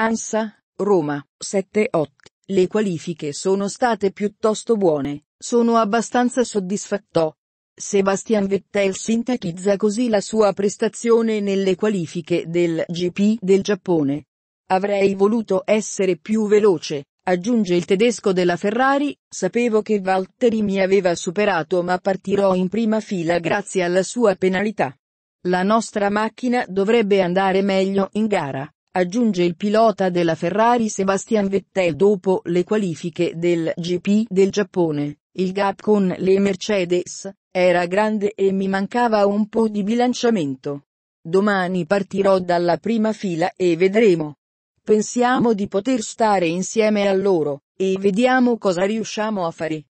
Ansa, Roma, 7-8. Le qualifiche sono state piuttosto buone, sono abbastanza soddisfatto. Sebastian Vettel sintetizza così la sua prestazione nelle qualifiche del GP del Giappone. Avrei voluto essere più veloce, aggiunge il tedesco della Ferrari, sapevo che Valtteri mi aveva superato ma partirò in prima fila grazie alla sua penalità. La nostra macchina dovrebbe andare meglio in gara aggiunge il pilota della Ferrari Sebastian Vettel dopo le qualifiche del GP del Giappone. Il gap con le Mercedes era grande e mi mancava un po' di bilanciamento. Domani partirò dalla prima fila e vedremo. Pensiamo di poter stare insieme a loro, e vediamo cosa riusciamo a fare.